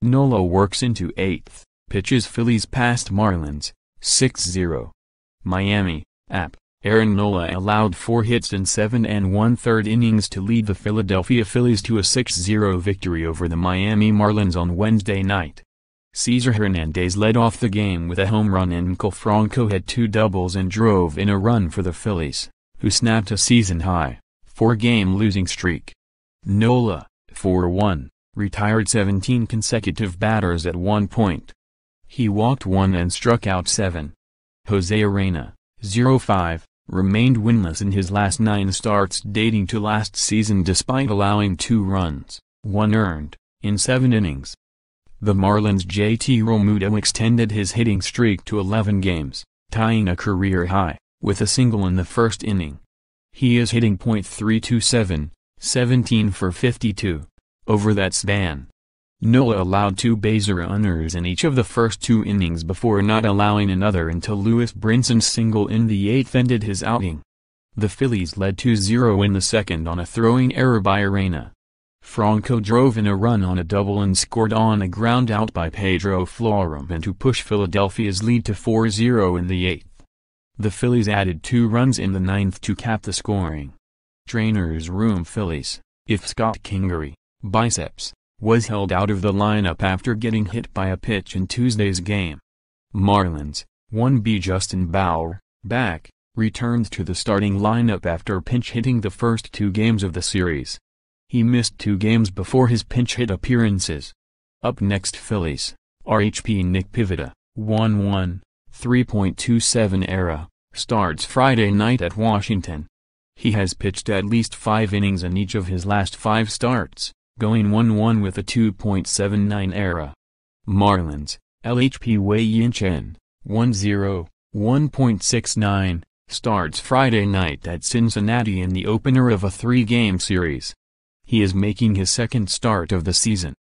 Nola works into 8th, pitches Phillies past Marlins, 6-0. Miami, app. Aaron Nola allowed four hits in seven and one-third innings to lead the Philadelphia Phillies to a 6-0 victory over the Miami Marlins on Wednesday night. Cesar Hernandez led off the game with a home run and Michael Franco had two doubles and drove in a run for the Phillies, who snapped a season-high, four-game losing streak. Nola, 4-1, retired 17 consecutive batters at one point. He walked one and struck out seven. Jose Arena, 05, remained winless in his last nine starts dating to last season despite allowing two runs, one earned, in seven innings. The Marlins' JT Romuto extended his hitting streak to 11 games, tying a career high, with a single in the first inning. He is hitting .327, 17 for 52, over that span. Nola allowed two base runners in each of the first two innings before not allowing another until Lewis Brinson's single in the eighth ended his outing. The Phillies led 2-0 in the second on a throwing error by Arena. Franco drove in a run on a double and scored on a groundout by Pedro Florum and to push Philadelphia's lead to 4-0 in the eighth. The Phillies added two runs in the ninth to cap the scoring. Trainer's Room Phillies, if Scott Kingery, biceps, was held out of the lineup after getting hit by a pitch in Tuesday's game. Marlins, 1B Justin Bauer, back, returned to the starting lineup after pinch hitting the first two games of the series. He missed two games before his pinch hit appearances. Up next Phillies, RHP Nick Pivetta, 1-1, 3.27 era, starts Friday night at Washington. He has pitched at least five innings in each of his last five starts going 1-1 with a 2.79 era. Marlins, LHP Wei Yin Chen, 1-0, 1.69, starts Friday night at Cincinnati in the opener of a three-game series. He is making his second start of the season.